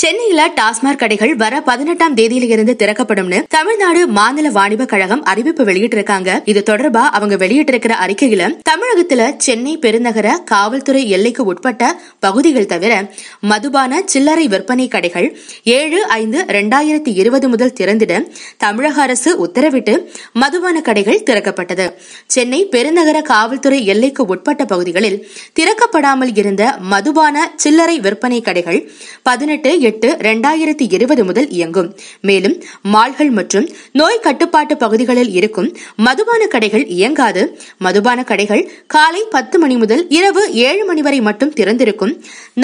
சென்னையில டாஸ்மாக் கடைகள் வர பதினெட்டாம் தேதியிலிருந்து திறக்கப்படும்னு தமிழ்நாடு மாநில வாணிப கழகம் அறிவிப்பு வெளியிட்டிருக்காங்க இது தொடர்பா அவங்க வெளியிட்டிருக்கிற அறிக்கையில தமிழகத்துல சென்னை பெருநகர காவல்துறை எல்லைக்கு உட்பட்ட பகுதிகள் தவிர மதுபான சில்லறை விற்பனை கடைகள் ஏழு ஐந்து இரண்டாயிரத்தி இருபது முதல் திறந்திட தமிழக அரசு உத்தரவிட்டு மதுபான கடைகள் திறக்கப்பட்டது சென்னை பெருநகர காவல்துறை எல்லைக்கு உட்பட்ட பகுதிகளில் திறக்கப்படாமல் இருந்த மதுபான சில்லறை விற்பனை கடைகள் பதினெட்டு எட்டு இரண்டாயிரத்தி இருபது முதல் இயங்கும் மேலும் மால்கள் மற்றும் நோய் கட்டுப்பாட்டு பகுதிகளில் இருக்கும் மதுபான கடைகள் இயங்காது மதுபான கடைகள் காலை பத்து மணி முதல் இரவு ஏழு மணி வரை மட்டும் திறந்திருக்கும்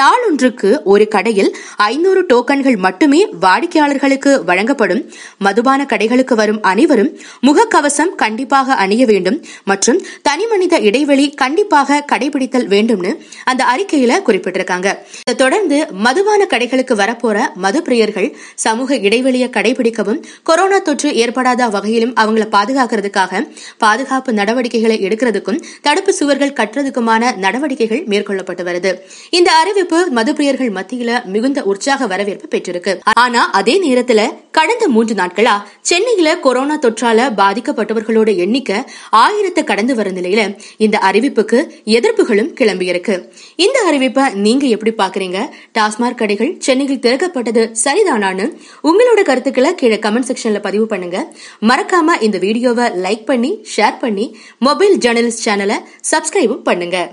நாளொன்றுக்கு ஒரு கடையில் ஐநூறு டோக்கன்கள் மட்டுமே வாடிக்கையாளர்களுக்கு வழங்கப்படும் மதுபான கடைகளுக்கு வரும் அனைவரும் முகக்கவசம் கண்டிப்பாக அணிய வேண்டும் மற்றும் தனிமனித இடைவெளி கண்டிப்பாக கடைபிடித்தல் வேண்டும்னு அந்த அறிக்கையில குறிப்பிட்டிருக்காங்க தொடர்ந்து மதுபான கடைகளுக்கு வர வரப்போற மது பிரியர்கள் சமூக இடைவெளியை கடைபிடிக்கவும் கொரோனா தொற்று ஏற்படாத வகையிலும் அவங்களை பாதுகாக்கிறதுக்காக பாதுகாப்பு நடவடிக்கைகளை எடுக்கிறதுக்கும் தடுப்பு சுவர்கள் கட்டுறதுக்குமான நடவடிக்கைகள் மேற்கொள்ளப்பட்டு வருது இந்த அறிவிப்பு மது பிரியர்கள் மத்தியில மிகுந்த உற்சாக வரவேற்பு பெற்றிருக்கு ஆனா அதே நேரத்துல கடந்த மூன்று நாட்களா சென்னையில கொரோனா தொற்றால பாதிக்கப்பட்டவர்களோட எண்ணிக்கை ஆயிரத்தை கடந்து வர நிலையில இந்த அறிவிப்புக்கு எதிர்ப்புகளும் கிளம்பியிருக்கு இந்த அறிவிப்பை நீங்க எப்படி பாக்குறீங்க டாஸ்மாக் கடைகள் சென்னையில் திறக்கப்பட்டது சரிதானான்னு உங்களோட கருத்துக்களை கீழே கமெண்ட் செக்ஷன்ல பதிவு பண்ணுங்க மறக்காம இந்த வீடியோவை லைக் பண்ணி ஷேர் பண்ணி மொபைல் ஜேர்னலிஸ்ட் சேனலை சப்ஸ்கிரைபும் பண்ணுங்க